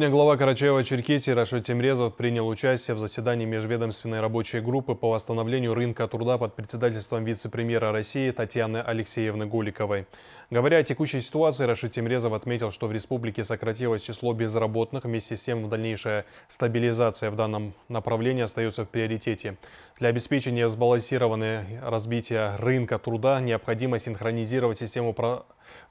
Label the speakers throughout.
Speaker 1: Сегодня глава Карачаева-Черкесии Рашид Темрезов принял участие в заседании межведомственной рабочей группы по восстановлению рынка труда под председательством вице-премьера России Татьяны Алексеевны Голиковой. Говоря о текущей ситуации, Рашид Тимрезов отметил, что в республике сократилось число безработных. Вместе с тем, в дальнейшая стабилизация в данном направлении остается в приоритете. Для обеспечения сбалансированного развития рынка труда необходимо синхронизировать систему про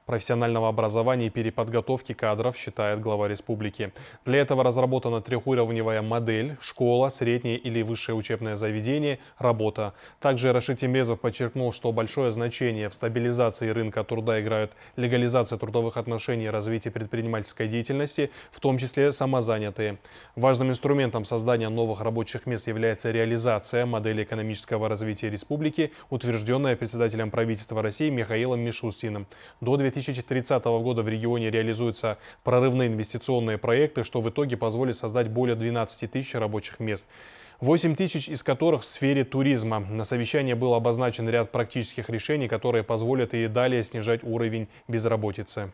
Speaker 1: профессионального образования и переподготовки кадров, считает глава республики. Для этого разработана трехуровневая модель – школа, среднее или высшее учебное заведение, работа. Также Рашид Тимрезов подчеркнул, что большое значение в стабилизации рынка труда играет играют легализация трудовых отношений и развитие предпринимательской деятельности, в том числе самозанятые. Важным инструментом создания новых рабочих мест является реализация модели экономического развития республики, утвержденная председателем правительства России Михаилом Мишустином. До 2030 года в регионе реализуются прорывные инвестиционные проекты, что в итоге позволит создать более 12 тысяч рабочих мест. 8 тысяч из которых в сфере туризма. На совещании был обозначен ряд практических решений, которые позволят и далее снижать уровень безработицы.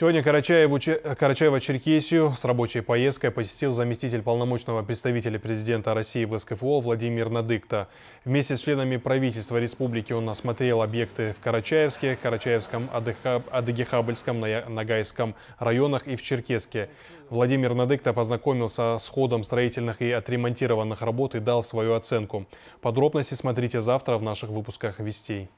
Speaker 1: Сегодня Карачаево-Черкесию с рабочей поездкой посетил заместитель полномочного представителя президента России в СКФО Владимир Надыкта. Вместе с членами правительства республики он осмотрел объекты в Карачаевске, Карачаевском, Адыгехабльском, Нагайском районах и в Черкеске. Владимир Надыкта познакомился с ходом строительных и отремонтированных работ и дал свою оценку. Подробности смотрите завтра в наших выпусках «Вестей».